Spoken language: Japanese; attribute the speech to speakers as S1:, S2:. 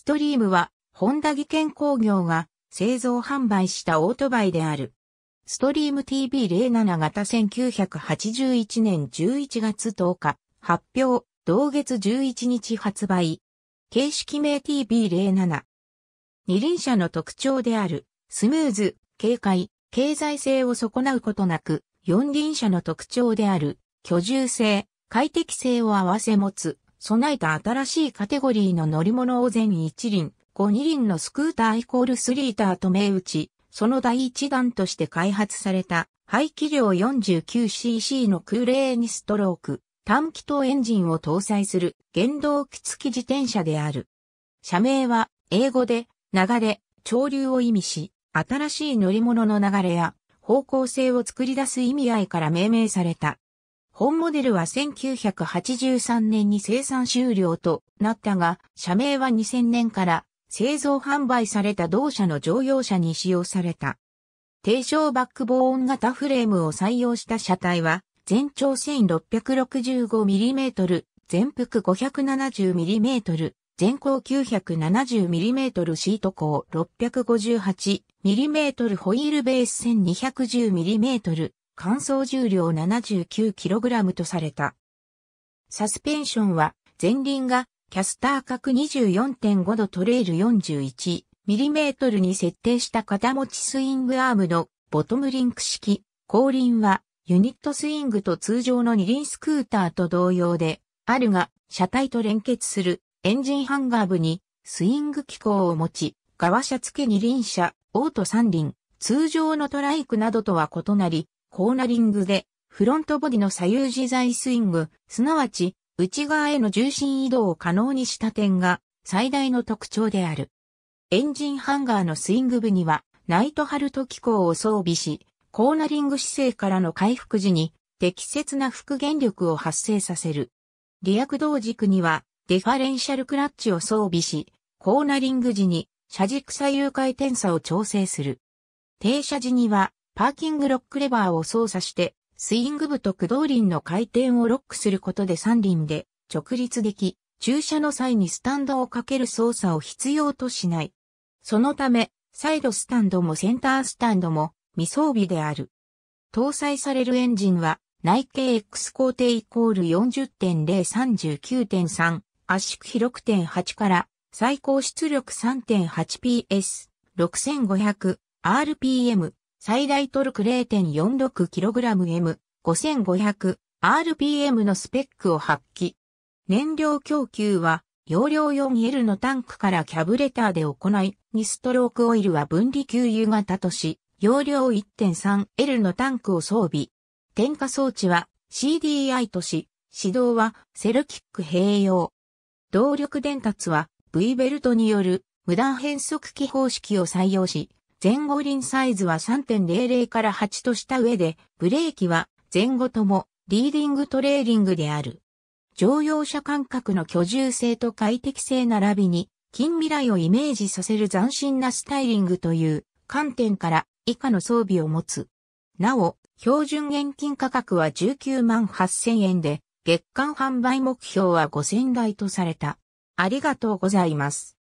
S1: ストリームは、ホンダ技研工業が製造販売したオートバイである。ストリーム TV07 型1981年11月10日、発表、同月11日発売。形式名 TV07。二輪車の特徴である、スムーズ、軽快、経済性を損なうことなく、四輪車の特徴である、居住性、快適性を合わせ持つ、備えた新しいカテゴリーの乗り物を全1輪、5、2輪のスクーターイコールスリーターと銘打ち、その第1弾として開発された、排気量 49cc の空冷ニストローク、短気筒エンジンを搭載する原動機付き自転車である。社名は英語で流れ、潮流を意味し、新しい乗り物の流れや方向性を作り出す意味合いから命名された。本モデルは1983年に生産終了となったが、社名は2000年から製造販売された同社の乗用車に使用された。低床バックボーン型フレームを採用した車体は、全長 1665mm、全幅 570mm、全高 970mm シート高 658mm ホイールベース 1210mm 乾燥重量 79kg とされた。サスペンションは前輪がキャスター角24.5度トレイル 41mm に設定した肩持ちスイングアームのボトムリンク式。後輪はユニットスイングと通常の二輪スクーターと同様で、あるが車体と連結するエンジンハンガー部にスイング機構を持ち、側車付け二輪車、オート三輪、通常のトライクなどとは異なり、コーナリングで、フロントボディの左右自在スイング、すなわち、内側への重心移動を可能にした点が、最大の特徴である。エンジンハンガーのスイング部には、ナイトハルト機構を装備し、コーナリング姿勢からの回復時に、適切な復元力を発生させる。リア駆動軸には、デファレンシャルクラッチを装備し、コーナリング時に、車軸左右回転差を調整する。停車時には、パーキングロックレバーを操作して、スイング部と駆動輪の回転をロックすることで三輪で直立でき、駐車の際にスタンドをかける操作を必要としない。そのため、サイドスタンドもセンタースタンドも未装備である。搭載されるエンジンは、内径 X 工程イコール40.039.3圧縮比6.8から最高出力 3.8PS、6500、RPM、最大トルク 0.46kgm、5500rpm のスペックを発揮。燃料供給は、容量 4L のタンクからキャブレターで行い、2ストロークオイルは分離給油型とし、容量 1.3L のタンクを装備。点火装置は CDI とし、指導はセルキック併用。動力伝達は V ベルトによる無断変速機方式を採用し、前後輪サイズは3.00から8とした上で、ブレーキは前後ともリーディングトレーリングである。乗用車間隔の居住性と快適性並びに、近未来をイメージさせる斬新なスタイリングという観点から以下の装備を持つ。なお、標準現金価格は19万8000円で、月間販売目標は5000台とされた。ありがとうございます。